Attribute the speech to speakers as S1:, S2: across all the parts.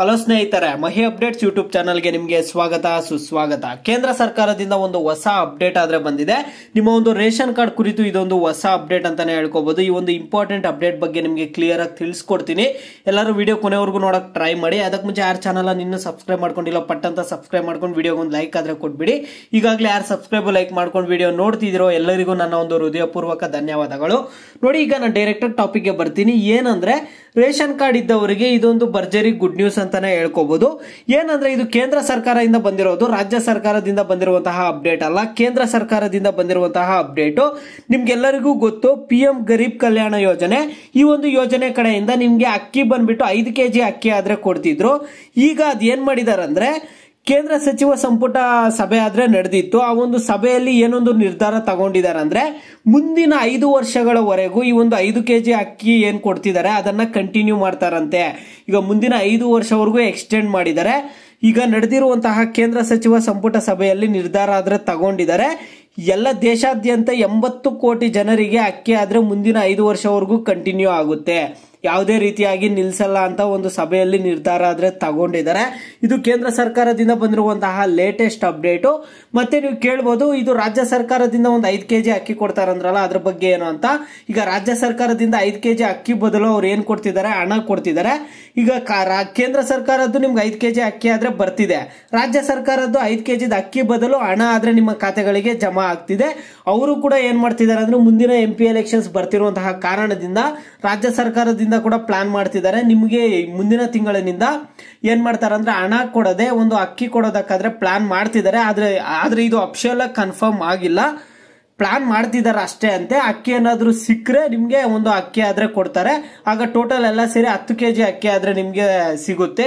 S1: hello ಸ್ನೇಹಿತರೆ ಮಹಿ updates YouTube ಚಾನಲ್ಗೆ ನಿಮಗೆ ಸ್ವಾಗತ ಸುಸ್ವಾಗತ ಕೇಂದ್ರ ಸರ್ಕಾರದಿಂದ ಒಂದು ಹೊಸ ಅಪ್ಡೇಟ್ ಆದರೆ ಬಂದಿದೆ ನಿಮ್ಮ ಒಂದು ರೇಷನ್ ಕಾರ್ಡ್ ಕುರಿತು ಇದೊಂದು ಹೊಸ ಅಪ್ಡೇಟ್ ಅಂತಾನೆ ಹೇಳ್ಕೋಬಹುದು ಈ ಒಂದು ಇಂಪಾರ್ಟೆಂಟ್ ಅಪ್ಡೇಟ್ ಬಗ್ಗೆ ನಿಮಗೆ ಕ್ಲಿಯರ್ ಆಗಿ ತಿಳಿಸ್ಕೊಡ್ತೀನಿ ಎಲ್ಲರೂ ವಿಡಿಯೋ ಕೊನೆವರೆಗೂ ನೋಡೋಕೆ ಟ್ರೈ ಮಾಡಿ ಅದಕ್ಕೆ ಮುಂಚೆ ಯಾರು ಚಾನಲ್ ಇನ್ನೂ ಸಬ್ಸ್ಕ್ರೈಬ್ ಮಾಡ್ಕೊಂಡಿಲ್ಲ ಪಟ್ಟಂತ ಸಬ್ಸ್ಕ್ರೈಬ್ ಮಾಡ್ಕೊಂಡು ವಿಡಿಯೋಗೆ ಒಂದು ಲೈಕ್ ಆದರೆ ಕೊಟ್ಬಿಡಿ ಈಗಾಗಲೇ ಯಾರು ಸಬ್ಸ್ಕ್ರೈಬ್ ಲೈಕ್ ಮಾಡ್ಕೊಂಡು ವಿಡಿಯೋ ನೋಡ್ತಿದ್ರೋ ಎಲ್ಲರಿಗೂ ನನ್ನ ಒಂದು ಹೃದಯಪೂರ್ವಕ ಧನ್ಯವಾದಗಳು ನೋಡಿ ಈಗ ನಾನು ಡೈರೆಕ್ಟಾಗಿ ಟಾಪಿಕ್ಗೆ ಬರ್ತೀನಿ ಏನಂದ್ರೆ ರೇಷನ್ ಕಾರ್ಡ್ ಇದ್ದವರಿಗೆ ಇದೊಂದು ಭರ್ಜರಿ ಗುಡ್ ನ್ಯೂಸ್ ಅಂತಾನೆ ಹೇಳ್ಕೋಬಹುದು ಏನಂದ್ರೆ ಇದು ಕೇಂದ್ರ ಸರ್ಕಾರದಿಂದ ಬಂದಿರೋದು ರಾಜ್ಯ ಸರ್ಕಾರದಿಂದ ಬಂದಿರುವಂತಹ ಅಪ್ಡೇಟ್ ಅಲ್ಲ ಕೇಂದ್ರ ಸರ್ಕಾರದಿಂದ ಬಂದಿರುವಂತಹ ಅಪ್ಡೇಟ್ ನಿಮ್ಗೆಲ್ಲರಿಗೂ ಗೊತ್ತು ಪಿ ಎಂ ಗರೀಬ್ ಕಲ್ಯಾಣ ಯೋಜನೆ ಈ ಒಂದು ಯೋಜನೆ ಕಡೆಯಿಂದ ನಿಮ್ಗೆ ಅಕ್ಕಿ ಬಂದ್ಬಿಟ್ಟು ಐದು ಕೆಜಿ ಅಕ್ಕಿ ಆದ್ರೆ ಕೊಡ್ತಿದ್ರು ಈಗ ಅದೇನ್ ಮಾಡಿದಾರಂದ್ರೆ ಕೇಂದ್ರ ಸಚಿವ ಸಂಪುಟ ಸಭೆ ಆದ್ರೆ ನಡೆದಿತ್ತು ಆ ಒಂದು ಸಭೆಯಲ್ಲಿ ಏನೊಂದು ನಿರ್ಧಾರ ತಗೊಂಡಿದ್ದಾರೆ ಅಂದ್ರೆ ಮುಂದಿನ ಐದು ವರ್ಷಗಳವರೆಗೂ ಈ ಒಂದು ಐದು ಕೆ ಜಿ ಅಕ್ಕಿ ಏನು ಕೊಡ್ತಿದ್ದಾರೆ ಅದನ್ನ ಕಂಟಿನ್ಯೂ ಮಾಡ್ತಾರಂತೆ ಈಗ ಮುಂದಿನ ಐದು ವರ್ಷವರೆಗೂ ಎಕ್ಸ್ಟೆಂಡ್ ಮಾಡಿದ್ದಾರೆ ಈಗ ನಡೆದಿರುವಂತಹ ಕೇಂದ್ರ ಸಚಿವ ಸಂಪುಟ ಸಭೆಯಲ್ಲಿ ನಿರ್ಧಾರ ಆದ್ರೆ ತಗೊಂಡಿದ್ದಾರೆ ಎಲ್ಲ ದೇಶಾದ್ಯಂತ ಎಂಬತ್ತು ಕೋಟಿ ಜನರಿಗೆ ಅಕ್ಕಿ ಆದ್ರೆ ಮುಂದಿನ ಐದು ವರ್ಷವರೆಗೂ ಕಂಟಿನ್ಯೂ ಆಗುತ್ತೆ ಯಾವುದೇ ರೀತಿಯಾಗಿ ನಿಲ್ಲಿಸಲ್ಲ ಅಂತ ಒಂದು ಸಭೆಯಲ್ಲಿ ನಿರ್ಧಾರ ಆದ್ರೆ ತಗೊಂಡಿದ್ದಾರೆ ಇದು ಕೇಂದ್ರ ಸರ್ಕಾರದಿಂದ ಬಂದಿರುವಂತಹ ಲೇಟೆಸ್ಟ್ ಅಪ್ಡೇಟ್ ಮತ್ತೆ ನೀವು ಕೇಳಬಹುದು ಇದು ರಾಜ್ಯ ಸರ್ಕಾರದಿಂದ ಒಂದು ಐದು ಕೆಜಿ ಅಕ್ಕಿ ಕೊಡ್ತಾರಂದ್ರಲ್ಲ ಅದ್ರ ಬಗ್ಗೆ ಏನು ಅಂತ ಈಗ ರಾಜ್ಯ ಸರ್ಕಾರದಿಂದ ಐದು ಕೆಜಿ ಅಕ್ಕಿ ಬದಲು ಅವ್ರು ಏನು ಕೊಡ್ತಿದ್ದಾರೆ ಹಣ ಕೊಡ್ತಿದ್ದಾರೆ ಈಗ ಕೇಂದ್ರ ಸರ್ಕಾರದ್ದು ನಿಮ್ಗೆ ಐದು ಕೆಜಿ ಅಕ್ಕಿ ಆದ್ರೆ ಬರ್ತಿದೆ ರಾಜ್ಯ ಸರ್ಕಾರದ್ದು ಐದು ಜಿದ ಅಕ್ಕಿ ಬದಲು ಹಣ ಆದ್ರೆ ನಿಮ್ಮ ಖಾತೆಗಳಿಗೆ ಜಮಾ ಆಗ್ತಿದೆ ಅವರು ಕೂಡ ಏನ್ ಮಾಡ್ತಿದ್ದಾರೆ ಅಂದ್ರೆ ಮುಂದಿನ ಎಂ ಪಿ ಎಲೆಕ್ಷನ್ಸ್ ಬರ್ತಿರುವಂತಹ ಕಾರಣದಿಂದ ರಾಜ್ಯ ಸರ್ಕಾರದಿಂದ ಕೂಡ ಪ್ಲಾನ್ ಮಾಡ್ತಿದ್ದಾರೆ ನಿಮಗೆ ಮುಂದಿನ ತಿಂಗಳಿನಿಂದ ಏನ್ ಮಾಡ್ತಾರಂದ್ರೆ ಹಣ ಹಣ ಕೊಡದೆ ಒಂದು ಅಕ್ಕಿ ಕೊಡೋದಕ್ಕಾದ್ರೆ ಪ್ಲಾನ್ ಮಾಡ್ತಿದ್ದಾರೆ ಆದ್ರೆ ಆದ್ರೆ ಇದು ಅಫಿಷಿಯಲ್ ಕನ್ಫರ್ಮ್ ಆಗಿಲ್ಲ ಪ್ಲಾನ್ ಮಾಡ್ತಿದ್ದಾರೆ ಅಷ್ಟೇ ಅಂತೆ ಅಕ್ಕಿ ಏನಾದರೂ ಸಿಕ್ಕರೆ ನಿಮಗೆ ಒಂದು ಅಕ್ಕಿ ಆದ್ರೆ ಕೊಡ್ತಾರೆ ಆಗ ಟೋಟಲ್ ಎಲ್ಲ ಸೇರಿ ಹತ್ತು ಕೆ ಜಿ ಅಕ್ಕಿ ಆದ್ರೆ ನಿಮಗೆ ಸಿಗುತ್ತೆ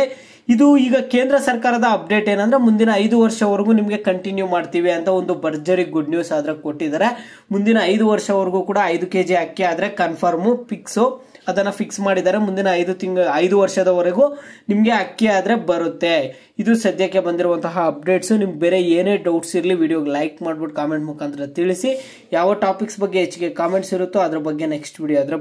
S1: ಇದು ಈಗ ಕೇಂದ್ರ ಸರ್ಕಾರದ ಅಪ್ಡೇಟ್ ಏನಂದ್ರೆ ಮುಂದಿನ ಐದು ವರ್ಷವರೆಗೂ ನಿಮಗೆ ಕಂಟಿನ್ಯೂ ಮಾಡ್ತೀವಿ ಅಂತ ಒಂದು ಭರ್ಜರಿ ಗುಡ್ ನ್ಯೂಸ್ ಆದ್ರೆ ಕೊಟ್ಟಿದ್ದಾರೆ ಮುಂದಿನ ಐದು ವರ್ಷವರೆಗೂ ಕೂಡ ಐದು ಕೆ ಜಿ ಅಕ್ಕಿ ಆದ್ರೆ ಕನ್ಫರ್ಮು ಫಿಕ್ಸು ಅದನ್ನು ಫಿಕ್ಸ್ ಮಾಡಿದ್ದಾರೆ ಮುಂದಿನ ಐದು ತಿಂಗಳ ಐದು ವರ್ಷದವರೆಗೂ ನಿಮಗೆ ಅಕ್ಕಿ ಆದರೆ ಬರುತ್ತೆ ಇದು ಸದ್ಯಕ್ಕೆ ಬಂದಿರುವಂತಹ ಅಪ್ಡೇಟ್ಸು ನಿಮ್ಗೆ ಬೇರೆ ಏನೇ ಡೌಟ್ಸ್ ಇರಲಿ ವಿಡಿಯೋಗೆ ಲೈಕ್ ಮಾಡ್ಬಿಟ್ಟು ಕಾಮೆಂಟ್ ಮುಖಾಂತರ ತಿಳಿಸಿ ಯಾವ ಟಾಪಿಕ್ಸ್ ಬಗ್ಗೆ ಹೆಚ್ಚಿಗೆ ಕಾಮೆಂಟ್ಸ್ ಇರುತ್ತೋ ಅದ್ರ ಬಗ್ಗೆ ನೆಕ್ಸ್ಟ್ ವಿಡಿಯೋ ಅದರ